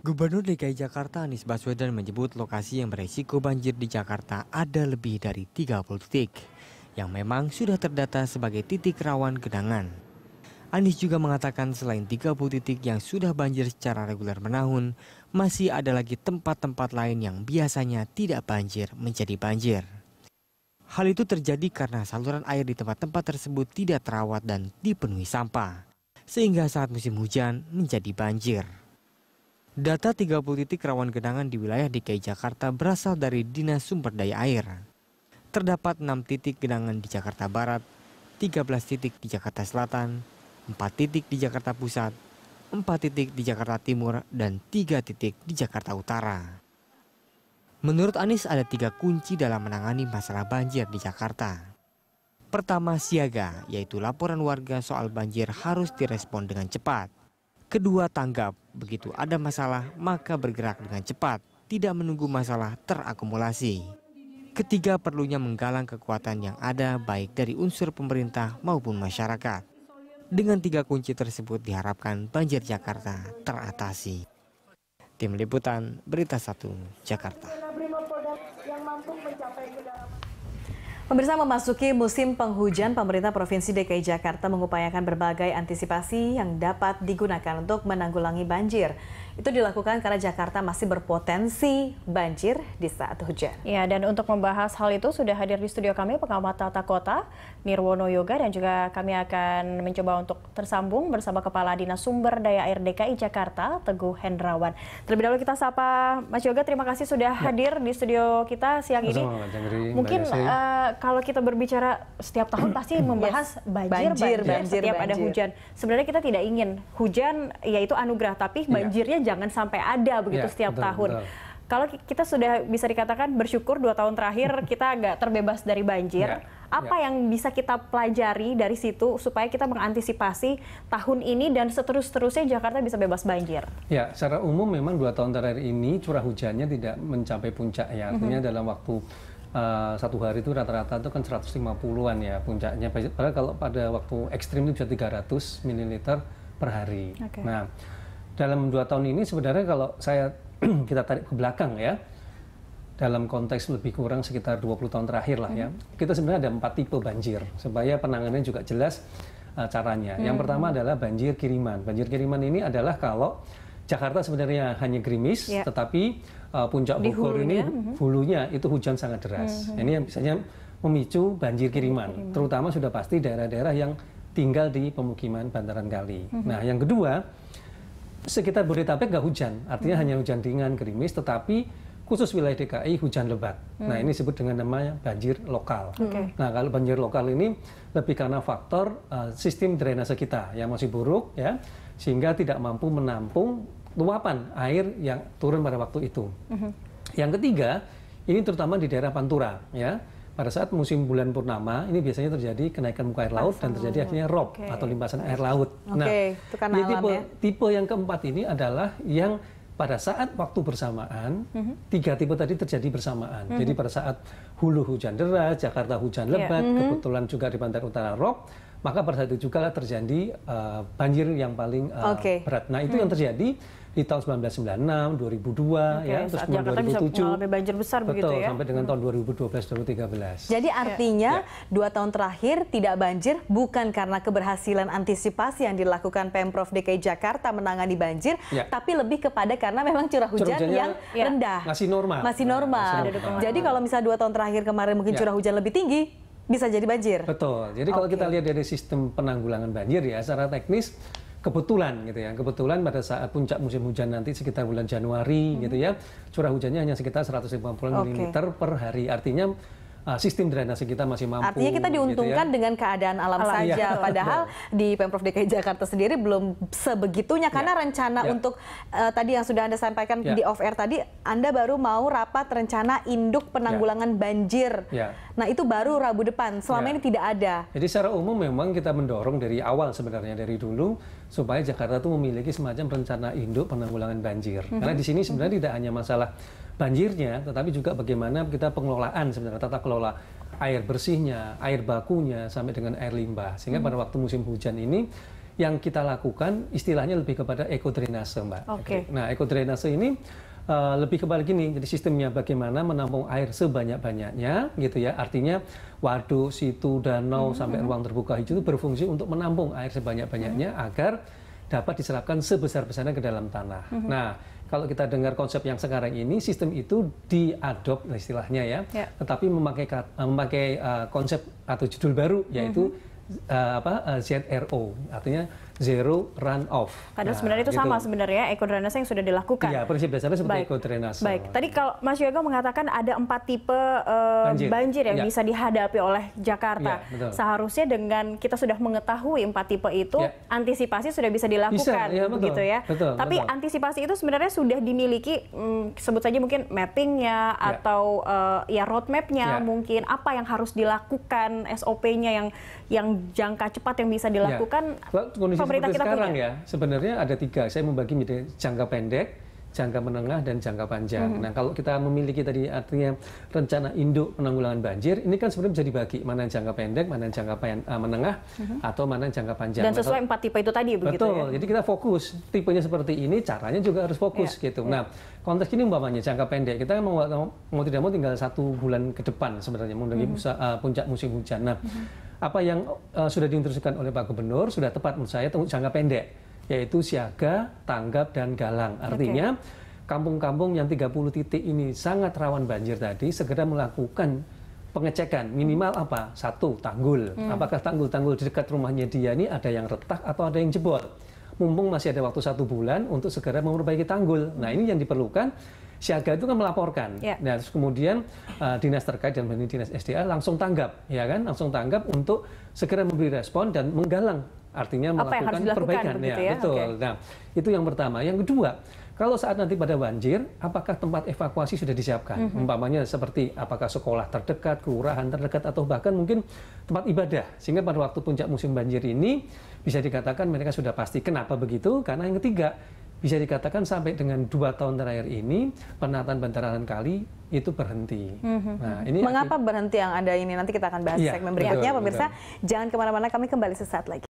Gubernur DKI Jakarta Anies Baswedan menyebut lokasi yang berisiko banjir di Jakarta ada lebih dari 30 titik yang memang sudah terdata sebagai titik rawan genangan. Anies juga mengatakan selain 30 titik yang sudah banjir secara reguler menahun, masih ada lagi tempat-tempat lain yang biasanya tidak banjir menjadi banjir. Hal itu terjadi karena saluran air di tempat-tempat tersebut tidak terawat dan dipenuhi sampah, sehingga saat musim hujan menjadi banjir. Data 30 titik rawan genangan di wilayah DKI Jakarta berasal dari Dinas Sumber Daya Air. Terdapat 6 titik genangan di Jakarta Barat, 13 titik di Jakarta Selatan, 4 titik di Jakarta Pusat, 4 titik di Jakarta Timur, dan 3 titik di Jakarta Utara. Menurut Anies ada tiga kunci dalam menangani masalah banjir di Jakarta. Pertama, siaga, yaitu laporan warga soal banjir harus direspon dengan cepat. Kedua, tanggap, Begitu ada masalah, maka bergerak dengan cepat, tidak menunggu masalah terakumulasi. Ketiga perlunya menggalang kekuatan yang ada baik dari unsur pemerintah maupun masyarakat. Dengan tiga kunci tersebut diharapkan banjir Jakarta teratasi. Tim Liputan Berita Satu Jakarta. Pemirsa memasuki musim penghujan, pemerintah Provinsi DKI Jakarta mengupayakan berbagai antisipasi yang dapat digunakan untuk menanggulangi banjir. Itu dilakukan karena Jakarta masih berpotensi banjir di saat hujan. Ya, dan untuk membahas hal itu sudah hadir di studio kami pengamat tata kota Nirwono Yoga dan juga kami akan mencoba untuk tersambung bersama Kepala Dinas Sumber Daya Air DKI Jakarta Teguh Hendrawan. Terlebih dahulu kita sapa Mas Yoga, terima kasih sudah ya. hadir di studio kita siang Masa ini. Jangri, Mungkin uh, kalau kita berbicara setiap tahun pasti membahas yes. banjir, banjir, banjir, banjir setiap banjir. ada hujan. Sebenarnya kita tidak ingin hujan yaitu anugerah, tapi iya. banjirnya ya jangan sampai ada begitu ya, setiap betul, tahun. Betul. Kalau kita sudah bisa dikatakan bersyukur dua tahun terakhir kita agak terbebas dari banjir. Yeah apa ya. yang bisa kita pelajari dari situ supaya kita mengantisipasi tahun ini dan seterus-terusnya Jakarta bisa bebas banjir? Ya, secara umum memang dua tahun terakhir ini curah hujannya tidak mencapai puncak ya, mhm. artinya mm -hmm. dalam waktu Uh, satu hari itu rata-rata itu kan 150-an ya puncaknya. Padahal kalau pada waktu ekstrim itu bisa 300 ml per hari. Okay. Nah, dalam dua tahun ini sebenarnya kalau saya kita tarik ke belakang ya, dalam konteks lebih kurang sekitar 20 tahun terakhir lah ya, hmm. kita sebenarnya ada empat tipe banjir supaya penanganannya juga jelas uh, caranya. Hmm. Yang pertama adalah banjir kiriman. Banjir kiriman ini adalah kalau Jakarta sebenarnya hanya gerimis, ya. tetapi uh, puncak Bogor hulunya, ini ya. hmm. hulunya itu hujan sangat deras. Hmm. Ini yang biasanya memicu banjir kiriman, hmm. terutama sudah pasti daerah-daerah yang tinggal di pemukiman bantaran kali. Hmm. Nah, yang kedua sekitar Bodetabek nggak hujan, artinya hmm. hanya hujan ringan, gerimis, tetapi khusus wilayah DKI hujan lebat. Hmm. Nah ini disebut dengan namanya banjir lokal. Okay. Nah kalau banjir lokal ini lebih karena faktor uh, sistem drainase kita yang masih buruk ya, sehingga tidak mampu menampung luapan air yang turun pada waktu itu. Hmm. Yang ketiga ini terutama di daerah Pantura ya pada saat musim bulan purnama ini biasanya terjadi kenaikan muka air laut dan terjadi akhirnya rob okay. atau limpasan air laut. Okay. Nah, itu kan alam, tipe ya? tipe yang keempat ini adalah yang pada saat waktu bersamaan, mm -hmm. tiga tipe tadi terjadi bersamaan. Mm -hmm. Jadi pada saat hulu hujan deras, Jakarta hujan iya. lebat, yeah. mm -hmm. kebetulan juga di pantai utara rob, maka pada saat itu juga lah terjadi uh, banjir yang paling uh, eh, okay. berat. Nah, itu hmm. yang terjadi di tahun 1996, 2002 okay, ya, terus kemudian 2007. Bisa mengalami banjir besar betul, begitu ya. sampai dengan hmm. tahun 2012 2013. Jadi ya. artinya ya. dua tahun terakhir tidak banjir bukan karena keberhasilan antisipasi yang dilakukan Pemprov DKI Jakarta menangani banjir, ya. tapi lebih kepada karena memang curah hujan curah yang ya. rendah. Masih normal. Masih normal. masih normal. Jadi kalau misalnya dua tahun terakhir kemarin mungkin ya. curah hujan lebih tinggi, bisa jadi banjir. Betul. Jadi okay. kalau kita lihat dari sistem penanggulangan banjir ya secara teknis kebetulan gitu ya. Kebetulan pada saat puncak musim hujan nanti sekitar bulan Januari hmm. gitu ya, curah hujannya hanya sekitar 150 okay. mm per hari. Artinya Ah, sistem drainase kita masih mampu. Artinya kita diuntungkan gitu ya. dengan keadaan alam, alam saja, ya. padahal di Pemprov DKI Jakarta sendiri belum sebegitunya iya. karena ya. rencana ya. untuk uh, tadi yang sudah Anda sampaikan ya. di off air tadi, Anda baru mau rapat rencana induk iya. penanggulangan ya. banjir. Ya. Nah, itu baru Rabu depan. Selama ya. ini tidak ada. Jadi secara umum memang kita mendorong dari awal sebenarnya dari dulu supaya Jakarta itu memiliki semacam rencana induk penanggulangan banjir. Mm -hmm. Karena mhm. di sini sebenarnya mm -hmm. tidak hanya masalah banjirnya, tetapi juga bagaimana kita pengelolaan sebenarnya tata kelola air bersihnya, air bakunya sampai dengan air limbah. Sehingga hmm. pada waktu musim hujan ini yang kita lakukan istilahnya lebih kepada ekodrenase, Mbak. Okay. Nah, ekodrenase ini Uh, lebih kepada gini, jadi sistemnya bagaimana menampung air sebanyak-banyaknya, gitu ya. Artinya waduk, situ, danau -hmm. sampai ruang terbuka hijau itu berfungsi untuk menampung air sebanyak-banyaknya -hmm. agar dapat diserapkan sebesar-besarnya ke dalam tanah. -hmm. Nah, kalau kita dengar konsep yang sekarang ini, sistem itu diadop istilahnya ya, ya. tetapi memakai eh, memakai uh, konsep atau judul baru yaitu mm -hmm. uh, apa uh, ZRO, artinya zero run off. Karena nah, sebenarnya itu gitu. sama sebenarnya drainase yang sudah dilakukan. Iya, prinsip dasarnya seperti Baik. drainase. Baik. Tadi kalau Mas Yoga mengatakan ada empat tipe uh, banjir. banjir yang ya. bisa dihadapi oleh Jakarta. Ya, Seharusnya dengan kita sudah mengetahui empat tipe itu, ya. antisipasi sudah bisa dilakukan bisa, ya, betul, begitu ya. Betul, Tapi betul. antisipasi itu sebenarnya sudah dimiliki hmm, sebut saja mungkin mappingnya ya. atau uh, ya roadmapnya ya. mungkin apa yang harus dilakukan SOP-nya yang yang jangka cepat yang bisa iya. dilakukan. Ya pemerintah kita sekarang punya. ya, sebenarnya ada tiga. Saya membagi menjadi jangka pendek, jangka menengah dan jangka panjang. -hmm. Nah, kalau kita memiliki tadi artinya rencana induk penanggulangan banjir, ini kan sebenarnya bisa dibagi mana yang jangka pendek, mana yang jangka pen, uh, menengah, -hmm. atau mana yang jangka panjang. Dan nah, sesuai empat tipe itu tadi, begitu Betul. Ya? Jadi kita fokus tipenya seperti ini, caranya juga harus fokus yeah. gitu. Yeah. Nah, konteks ini umpamanya jangka pendek, kita mau, mau, tidak mau tinggal satu bulan ke depan sebenarnya mengenai mm -hmm. uh, puncak musim hujan. Nah. -hmm apa yang uh, sudah diinstruksikan oleh Pak Gubernur sudah tepat menurut saya jangka pendek yaitu siaga, tanggap dan galang. Artinya kampung-kampung yang 30 titik ini sangat rawan banjir tadi segera melakukan pengecekan minimal hmm. apa? Satu, tanggul. Hmm. Apakah tanggul-tanggul di dekat rumahnya dia ini ada yang retak atau ada yang jebol? Mumpung masih ada waktu satu bulan untuk segera memperbaiki tanggul. Nah ini yang diperlukan siaga itu kan melaporkan. Yeah. Nah, terus kemudian uh, dinas terkait dan dinas SDA langsung tanggap, ya kan? Langsung tanggap untuk segera memberi respon dan menggalang, artinya melakukan perbaikan. Ya, ya, betul. Okay. Nah, itu yang pertama. Yang kedua, kalau saat nanti pada banjir, apakah tempat evakuasi sudah disiapkan? Mm -hmm. Umpamanya seperti apakah sekolah terdekat, kelurahan terdekat, atau bahkan mungkin tempat ibadah. Sehingga pada waktu puncak musim banjir ini bisa dikatakan mereka sudah pasti. Kenapa begitu? Karena yang ketiga, bisa dikatakan sampai dengan dua tahun terakhir ini penataan bantaran kali itu berhenti. Mm-hmm. Nah, ini mengapa berhenti yang ada ini nanti kita akan bahas ya, segmen berikutnya, betul, pemirsa. Betul. Jangan kemana-mana, kami kembali sesaat lagi.